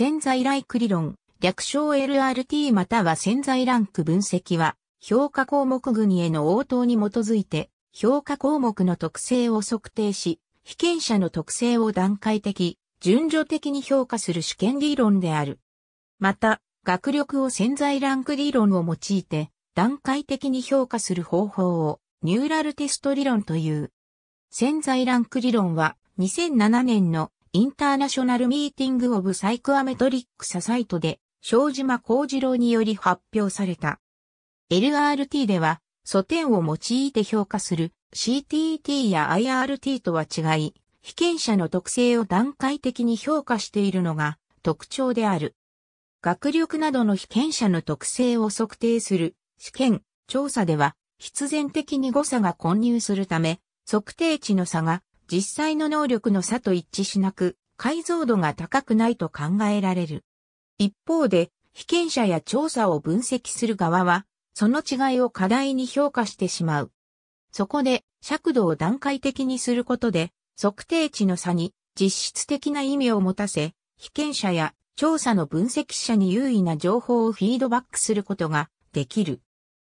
潜在ライク理論、略称 LRT または潜在ランク分析は、評価項目群への応答に基づいて、評価項目の特性を測定し、被験者の特性を段階的、順序的に評価する試験理論である。また、学力を潜在ランク理論を用いて、段階的に評価する方法を、ニューラルテスト理論という。潜在ランク理論は、2007年のインターナショナルミーティングオブサイクアメトリックササイトで、小島幸次郎により発表された。LRT では、素点を用いて評価する CTT や IRT とは違い、被験者の特性を段階的に評価しているのが特徴である。学力などの被験者の特性を測定する試験、調査では必然的に誤差が混入するため、測定値の差が実際の能力の差と一致しなく、解像度が高くないと考えられる。一方で、被験者や調査を分析する側は、その違いを過大に評価してしまう。そこで、尺度を段階的にすることで、測定値の差に実質的な意味を持たせ、被験者や調査の分析者に優位な情報をフィードバックすることができる。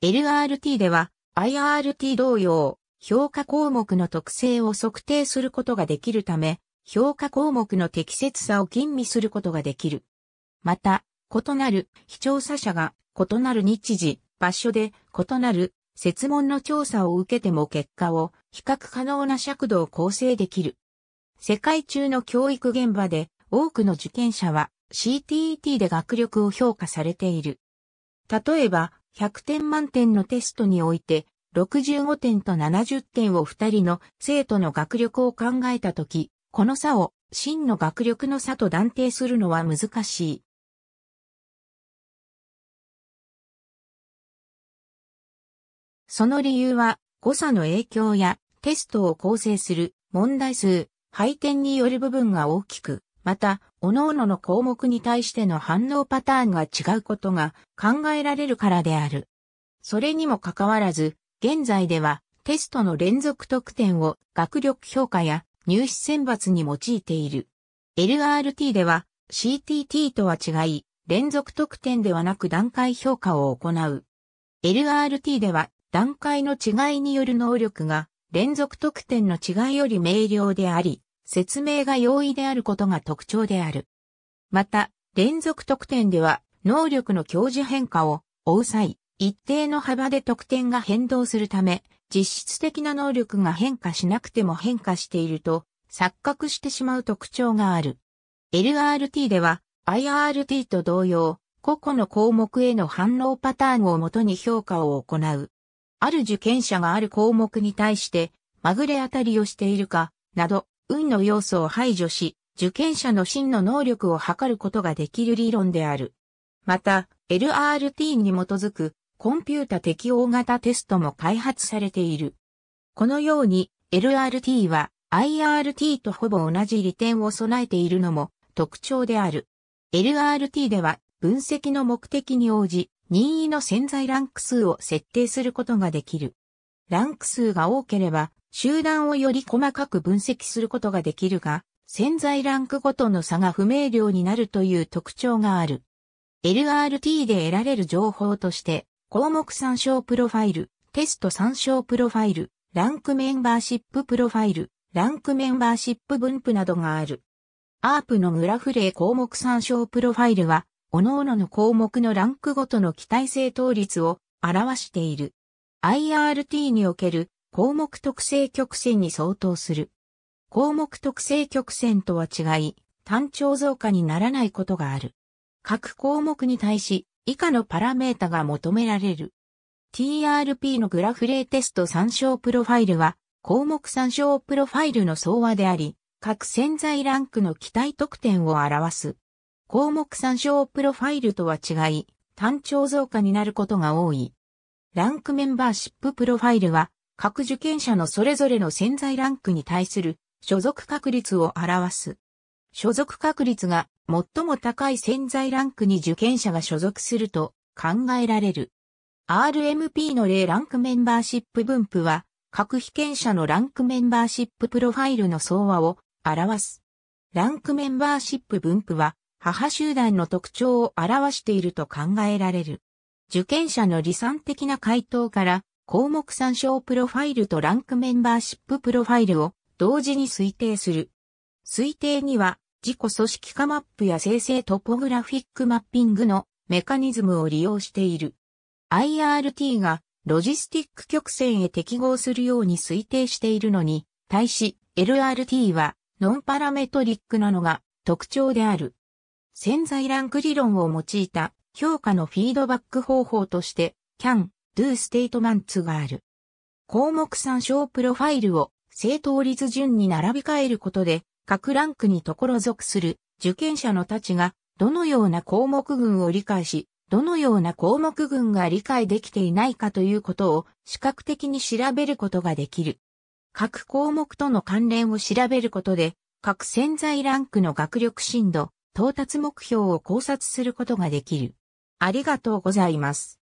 LRT では IRT 同様、評価項目の特性を測定することができるため、評価項目の適切さを吟味することができる。また、異なる非調査者が異なる日時、場所で異なる設問の調査を受けても結果を比較可能な尺度を構成できる。世界中の教育現場で多くの受験者は CTET で学力を評価されている。例えば、100点満点のテストにおいて65点と70点を2人の生徒の学力を考えたとき、この差を真の学力の差と断定するのは難しい。その理由は誤差の影響やテストを構成する問題数、配点による部分が大きく、また、各々の項目に対しての反応パターンが違うことが考えられるからである。それにもかかわらず、現在ではテストの連続得点を学力評価や入試選抜に用いている。LRT では CTT とは違い、連続得点ではなく段階評価を行う。LRT では段階の違いによる能力が連続得点の違いより明瞭であり、説明が容易であることが特徴である。また、連続得点では能力の教授変化を追う際、一定の幅で得点が変動するため、実質的な能力が変化しなくても変化していると錯覚してしまう特徴がある。LRT では IRT と同様、個々の項目への反応パターンをもとに評価を行う。ある受験者がある項目に対して、まぐれ当たりをしているか、など、運の要素を排除し、受験者の真の能力を測ることができる理論である。また、LRT に基づくコンピュータ適応型テストも開発されている。このように LRT は IRT とほぼ同じ利点を備えているのも特徴である。LRT では分析の目的に応じ任意の潜在ランク数を設定することができる。ランク数が多ければ集団をより細かく分析することができるが、潜在ランクごとの差が不明瞭になるという特徴がある。LRT で得られる情報として、項目参照プロファイル、テスト参照プロファイル、ランクメンバーシッププロファイル、ランクメンバーシップ分布などがある。ARP のグラフ例項目参照プロファイルは、各々の項目のランクごとの期待正当率を表している。IRT における項目特性曲線に相当する。項目特性曲線とは違い、単調増加にならないことがある。各項目に対し、以下のパラメータが求められる。TRP のグラフ例テスト参照プロファイルは、項目参照プロファイルの総和であり、各潜在ランクの期待得点を表す。項目参照プロファイルとは違い、単調増加になることが多い。ランクメンバーシッププロファイルは、各受験者のそれぞれの潜在ランクに対する所属確率を表す。所属確率が最も高い潜在ランクに受験者が所属すると考えられる。RMP の例ランクメンバーシップ分布は、各被験者のランクメンバーシッププロファイルの総和を表す。ランクメンバーシップ分布は、母集団の特徴を表していると考えられる。受験者の理算的な回答から、項目参照プロファイルとランクメンバーシッププロファイルを同時に推定する。推定には自己組織化マップや生成トポグラフィックマッピングのメカニズムを利用している。IRT がロジスティック曲線へ適合するように推定しているのに、対し LRT はノンパラメトリックなのが特徴である。潜在ランク理論を用いた評価のフィードバック方法として CAN、Do Statements がある。項目参照プロファイルを正答率順に並び替えることで各ランクにところ属する受験者のたちがどのような項目群を理解し、どのような項目群が理解できていないかということを視覚的に調べることができる。各項目との関連を調べることで、各潜在ランクの学力深度、到達目標を考察することができる。ありがとうございます。